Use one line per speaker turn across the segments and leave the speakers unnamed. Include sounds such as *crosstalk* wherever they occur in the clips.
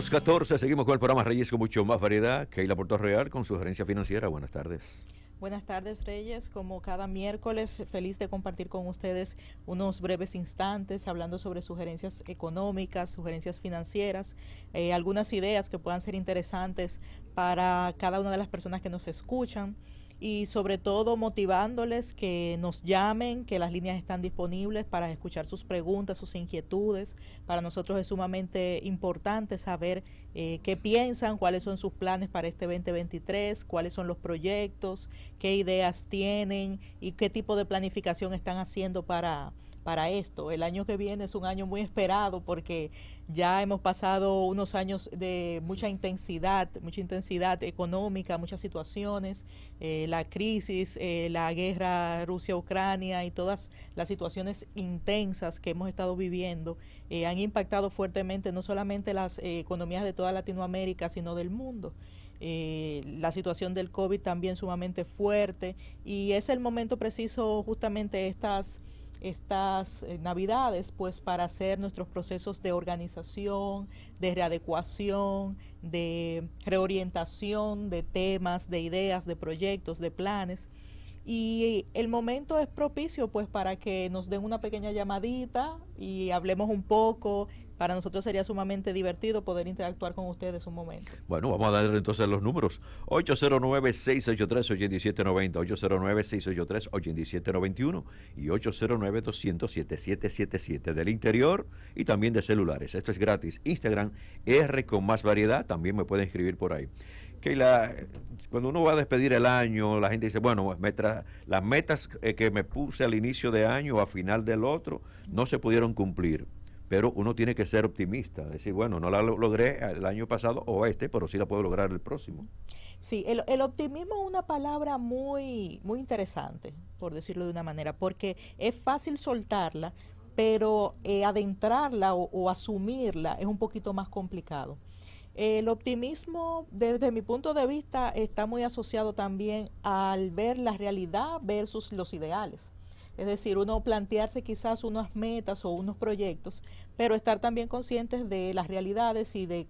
2.14, seguimos con el programa Reyes con mucho más variedad. Keila Puerto Real con su gerencia financiera. Buenas tardes.
Buenas tardes, Reyes. Como cada miércoles, feliz de compartir con ustedes unos breves instantes hablando sobre sugerencias económicas, sugerencias financieras, eh, algunas ideas que puedan ser interesantes para cada una de las personas que nos escuchan y sobre todo motivándoles que nos llamen, que las líneas están disponibles para escuchar sus preguntas, sus inquietudes. Para nosotros es sumamente importante saber eh, qué piensan, cuáles son sus planes para este 2023, cuáles son los proyectos, qué ideas tienen y qué tipo de planificación están haciendo para para esto. El año que viene es un año muy esperado porque ya hemos pasado unos años de mucha intensidad, mucha intensidad económica, muchas situaciones, eh, la crisis, eh, la guerra Rusia-Ucrania y todas las situaciones intensas que hemos estado viviendo eh, han impactado fuertemente no solamente las economías de toda Latinoamérica, sino del mundo. la situación del COVID también sumamente fuerte y es el momento preciso justamente estas estas eh, navidades pues para hacer nuestros procesos de organización, de readecuación, de reorientación de temas, de ideas, de proyectos, de planes. Y el momento es propicio pues para que nos den una pequeña llamadita, y hablemos un poco. Para nosotros sería sumamente divertido poder interactuar con ustedes un momento.
Bueno, vamos a darle entonces los números. 809-683-8790, 809-683-8791 y 809-200-7777 del interior y también de celulares. Esto es gratis. Instagram R con más variedad, también me pueden escribir por ahí. Que cuando uno va a despedir el año, la gente dice, bueno, las metas eh, que me puse al inicio de año o a final del otro no se pudieron cumplir. Pero uno tiene que ser optimista, decir, bueno, no la logré el año pasado o este, pero sí la puedo lograr el próximo.
Sí, el, optimismo es una palabra muy, muy interesante, por decirlo de una manera, porque es fácil soltarla, pero eh, adentrarla o, asumirla es un poquito más complicado. El optimismo, desde mi punto de vista, está muy asociado también al ver la realidad versus los ideales. Es decir, uno plantearse quizás unas metas o unos proyectos, pero estar también conscientes de las realidades y de,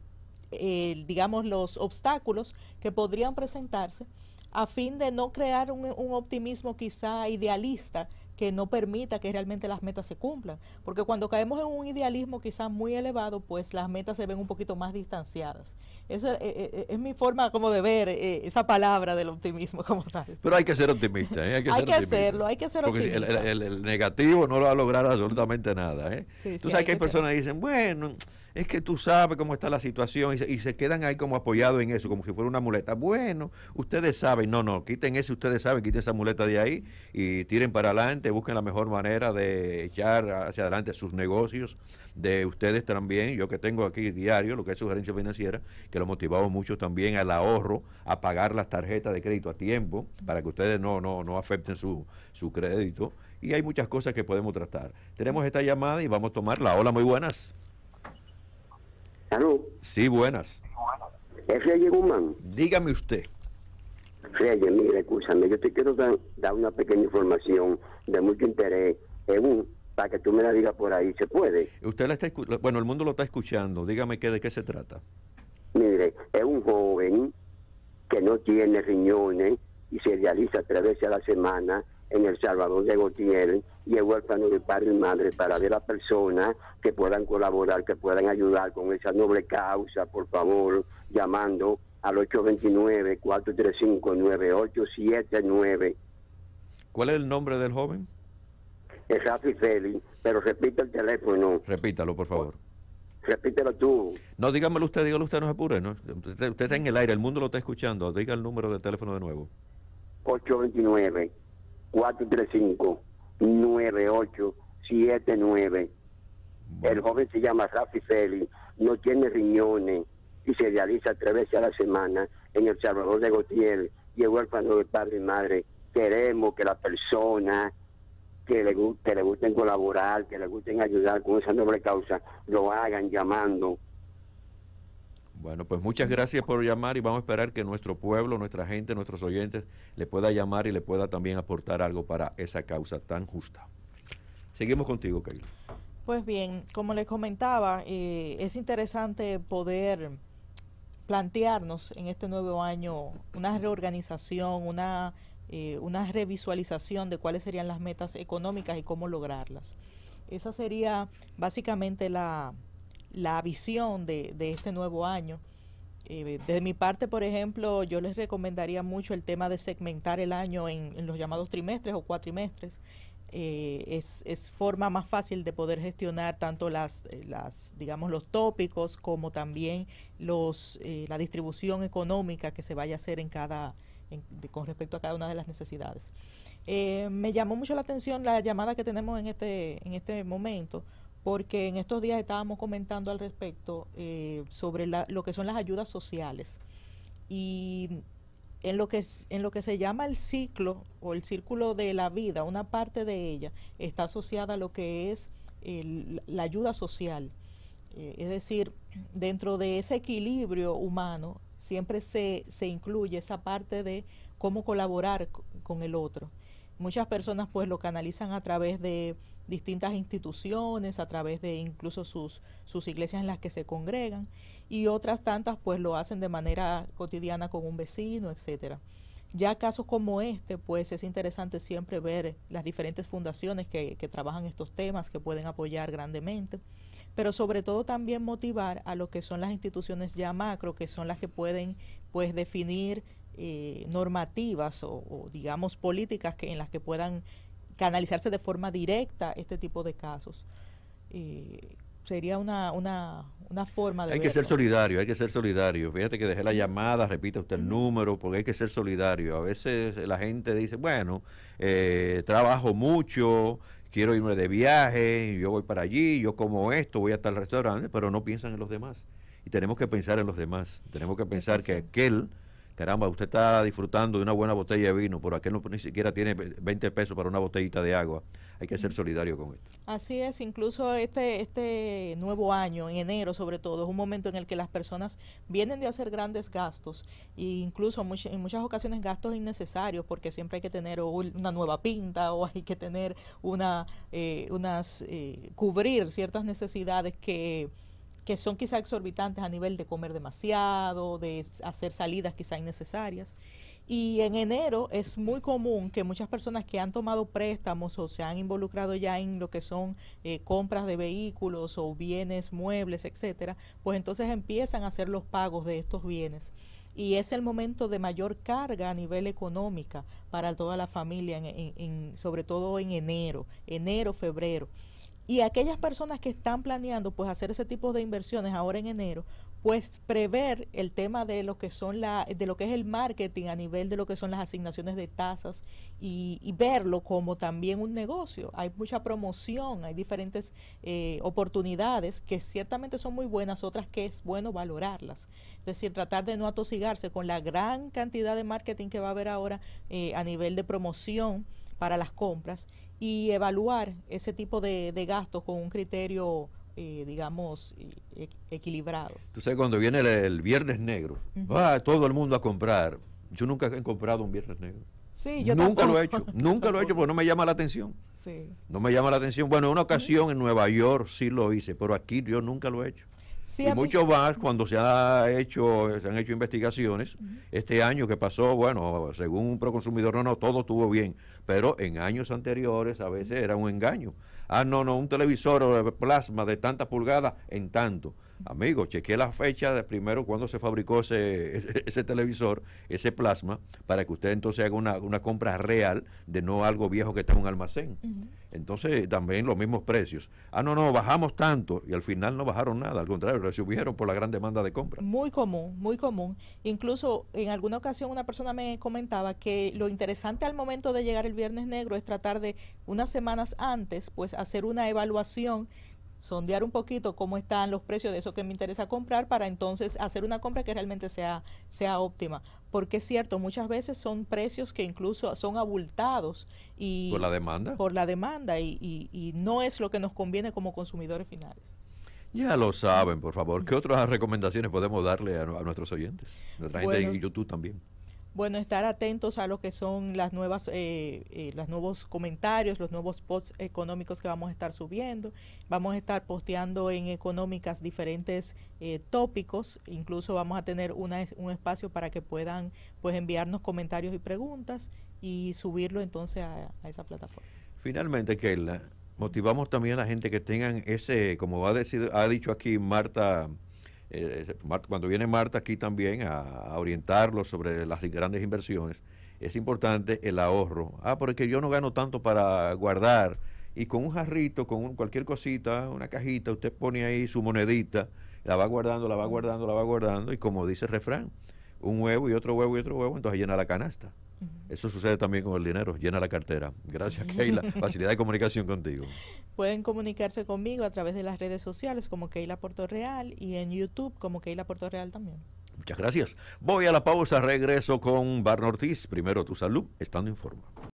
eh, digamos, los obstáculos que podrían presentarse a fin de no crear un, un optimismo quizá idealista que no permita que realmente las metas se cumplan. Porque cuando caemos en un idealismo quizás muy elevado, pues las metas se ven un poquito más distanciadas. Eso eh, eh, eh, es, mi forma como de ver esa palabra del optimismo como tal.
Pero hay que ser optimista. Hay que, hay hacerlo,
hay que ser optimista. Porque
el, negativo no lo va a lograr absolutamente nada.
Tú sabes que hay personas
que dicen, bueno es que tú sabes cómo está la situación y se, quedan ahí como apoyados en eso, como si fuera una muleta. Bueno, ustedes saben, no, no, quiten ese, ustedes saben, quiten esa muleta de ahí y tiren para adelante, busquen la mejor manera de echar hacia adelante sus negocios, de ustedes también, yo que tengo aquí diario lo que es sugerencia financiera, que lo motivamos mucho también al ahorro, a pagar las tarjetas de crédito a tiempo, para que ustedes no, no, no afecten su, su crédito. Y hay muchas cosas que podemos tratar. Tenemos esta llamada y vamos a tomarla. Hola, muy buenas.
Sí, buenas. ¿Es Reyes Dígame usted. Reyes, mire, escúchame, yo te quiero dar, una pequeña información de mucho interés para que tú me la digas por ahí, ¿se puede?
Usted la está bueno, el mundo lo está escuchando, dígame que, de qué se trata.
Mire, es un joven que no tiene riñones y se realiza tres veces a la semana en El Salvador de Gautier y el huérfano de padre y madre para ver a personas que puedan colaborar, que puedan ayudar con esa noble causa, por favor, llamando al 829-435-9879.
¿Cuál es el nombre del joven?
Es Rafi Feli... pero repita el teléfono.
Repítalo, por favor.
Repítelo tú.
No, dígamelo usted, dígalo usted, no se apure. ¿no? Usted, usted está en el aire, el mundo lo está escuchando. Diga el número de teléfono de nuevo.
829. 435-9879. El joven se llama Rafi Feli, no tiene riñones y se realiza tres veces a la semana en El Salvador de Gotiel y el huérfano de padre y madre. Queremos que las personas que le, que le gusten colaborar, que le gusten ayudar con esa noble causa, lo hagan llamando
bueno, pues muchas gracias por llamar y vamos a esperar que nuestro pueblo, nuestra gente, nuestros oyentes le pueda llamar y le pueda también aportar algo para esa causa tan justa. Seguimos contigo, Kaila.
Pues bien, como les comentaba, eh, es interesante poder plantearnos en este nuevo año una reorganización, una, eh, una revisualización de cuáles serían las metas económicas y cómo lograrlas. Esa sería básicamente la, la visión de, este nuevo año. desde eh, de mi parte, por ejemplo, yo les recomendaría mucho el tema de segmentar el año en, los llamados trimestres o cuatrimestres. Eh, es, forma más fácil de poder gestionar tanto las, eh, las digamos, los tópicos como también los, la distribución económica que se vaya a hacer en cada, con respecto a cada una de las necesidades. me llamó mucho la atención la llamada que tenemos en este, en este momento, porque en estos días estábamos comentando al respecto eh, sobre lo que son las ayudas sociales. Y en lo, que, en lo que se llama el ciclo o el círculo de la vida, una parte de ella está asociada a lo que es la ayuda social. Eh, es decir, dentro de ese equilibrio humano siempre se, se incluye esa parte de cómo colaborar con el otro muchas personas pues lo canalizan a través de distintas instituciones, a través de incluso sus, sus iglesias en las que se congregan y otras tantas pues lo hacen de manera cotidiana con un vecino, etcétera. Ya casos como este, pues es interesante siempre ver las diferentes fundaciones que, que trabajan estos temas, que pueden apoyar grandemente, pero sobre todo también motivar a lo que son las instituciones ya macro, que son las que pueden pues definir eh, normativas o, digamos, políticas que, en las que puedan canalizarse de forma directa este tipo de casos. Eh, sería una, una, una, forma de... Hay que ser
solidario, hay que ser solidario. Fíjate que dejé la llamada, repita usted el número, porque hay que ser solidario. A veces la gente dice, bueno, eh, trabajo mucho, quiero irme de viaje, yo voy para allí, yo como esto, voy hasta el restaurante, pero no piensan en los demás. Y tenemos que pensar en los demás, tenemos que pensar que aquel caramba, usted está disfrutando de una buena botella de vino, por aquel no, ni siquiera tiene 20 pesos para una botellita de agua. Hay que ser solidario con esto.
Así es, incluso este, este nuevo año, en enero sobre todo, es un momento en el que las personas vienen de hacer grandes gastos, e incluso en muchas ocasiones gastos innecesarios, porque siempre hay que tener una nueva pinta o hay que tener una, eh, unas, eh, cubrir ciertas necesidades que que son quizá exorbitantes a nivel de comer demasiado, de hacer salidas quizá innecesarias. Y en enero es muy común que muchas personas que han tomado préstamos o se han involucrado ya en lo que son eh, compras de vehículos o bienes muebles, etcétera, pues entonces empiezan a hacer los pagos de estos bienes y es el momento de mayor carga a nivel económica para toda la familia, sobre todo en enero, enero, febrero. Y aquellas personas que están planeando pues hacer ese tipo de inversiones ahora en enero, pues prever el tema de lo que son la, de lo que es el marketing a nivel de lo que son las asignaciones de tasas y, verlo como también un negocio. Hay mucha promoción, hay diferentes eh, oportunidades que ciertamente son muy buenas, otras que es bueno valorarlas. Es decir, tratar de no atosigarse con la gran cantidad de marketing que va a haber ahora eh, a nivel de promoción para las compras y evaluar ese tipo de, gastos con un criterio eh, digamos, e, e, equilibrado.
Tú sabes, cuando viene el, viernes negro, va todo el mundo a comprar. Yo nunca he comprado un viernes negro.
Sí, yo nunca
lo he hecho, nunca lo he hecho porque no me llama la atención. Sí. No me llama la atención. Bueno, una ocasión en Nueva York sí lo hice, pero aquí yo nunca lo he hecho y muchos más cuando se ha hecho se han hecho investigaciones este año que pasó bueno según un proconsumidor no no todo estuvo bien pero en años anteriores a veces era un engaño ah no no un televisor plasma de tanta pulgada en tanto Amigo, chequeé la fecha de primero cuando se fabricó *laughs* ese, televisor, ese plasma, para que usted entonces haga una, compra real de no algo viejo que está en un almacén. Entonces, también los mismos precios. Ah, no, no, bajamos tanto y al final no bajaron nada, al contrario, subieron por la gran demanda de compra.
Muy común, muy común. Incluso en alguna ocasión una persona me comentaba que lo interesante al momento de llegar el Viernes Negro es tratar de unas semanas antes, pues hacer una evaluación sondear un poquito cómo están los precios de eso que me interesa comprar para entonces hacer una compra que realmente sea, sea óptima. Porque es cierto, muchas veces son precios que incluso son abultados y por la demanda. Por la demanda y, y, no es lo que nos conviene como consumidores finales.
Ya lo saben, por favor. ¿Qué otras recomendaciones podemos darle a, nuestros oyentes? Nuestra gente en YouTube también
bueno, estar atentos a lo que son las nuevas, eh, eh, los nuevos comentarios, los nuevos posts económicos que vamos a estar subiendo. Vamos a estar posteando en económicas diferentes eh, tópicos. Incluso vamos a tener una, un espacio para que puedan pues enviarnos comentarios y preguntas y subirlo entonces a, esa plataforma.
Finalmente, Keila, motivamos también a la gente que tengan ese, como ha dicho aquí Marta eh, eh, cuando viene Marta aquí también a, orientarlo sobre las grandes inversiones, es importante el ahorro. Ah, porque yo no gano tanto para guardar. Y con un jarrito, con cualquier cosita, una cajita, usted pone ahí su monedita, la va guardando, la va guardando, la va guardando. Y como dice el refrán, un huevo y otro huevo y otro huevo, entonces llena la canasta. Eso sucede también con el dinero, llena la cartera. Gracias, Keila. *laughs* Facilidad de comunicación contigo.
Pueden comunicarse conmigo a través de las redes sociales como Keila Real y en YouTube como Keila Real también.
Muchas gracias. Voy a la pausa, regreso con Barno Ortiz. Primero tu salud, estando en forma.